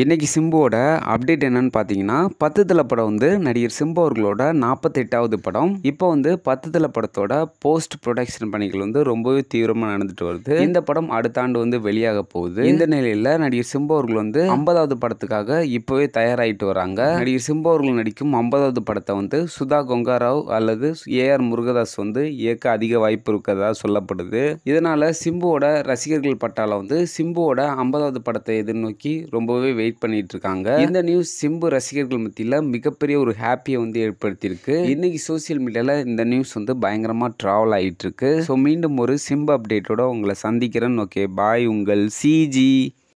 இன்றைக்கி சிம்புவோட அப்டேட் என்னன்னு பார்த்தீங்கன்னா பத்து தலை படம் வந்து நடிகர் சிம்பு அவர்களோட நாற்பத்தெட்டாவது படம் இப்போ வந்து பத்து தலை படத்தோட போஸ்ட் ப்ரொடக்ஷன் பணிகள் வந்து ரொம்பவே தீவிரமாக நடந்துட்டு வருது இந்த படம் அடுத்த ஆண்டு வந்து வெளியாக போகுது இந்த நிலையில் நடிகர் சிம்பு அவர்கள் வந்து ஐம்பதாவது படத்துக்காக இப்போவே தயாராகிட்டு வராங்க நடிகர் சிம்பு அவர்கள் நடிக்கும் ஐம்பதாவது படத்தை வந்து சுதா கொங்காராவ் அல்லது ஏஆர் முருகதாஸ் வந்து இயக்க அதிக வாய்ப்பு இருக்கிறதா சொல்லப்படுது இதனால் சிம்புவோட ரசிகர்கள் பட்டாளம் வந்து சிம்புவோட ஐம்பதாவது படத்தை எதிர்நோக்கி ரொம்பவே வெயிட் பண்ணிட்டு இருக்காங்க இந்த நியூஸ் சிம்பு ரசிகர்கள் மத்தியில் மிகப்பெரிய ஒரு ஹாப்பியை வந்து ஏற்படுத்தியிருக்கு இன்னைக்கு சோசியல் மீடியாவில் இந்த நியூஸ் வந்து பயங்கரமாக ட்ராவல் ஆகிட்டு இருக்கு ஸோ மீண்டும் ஒரு சிம்பு அப்டேட்டோட உங்களை சந்திக்கிறேன் ஓகே பாய் உங்கள் சிஜி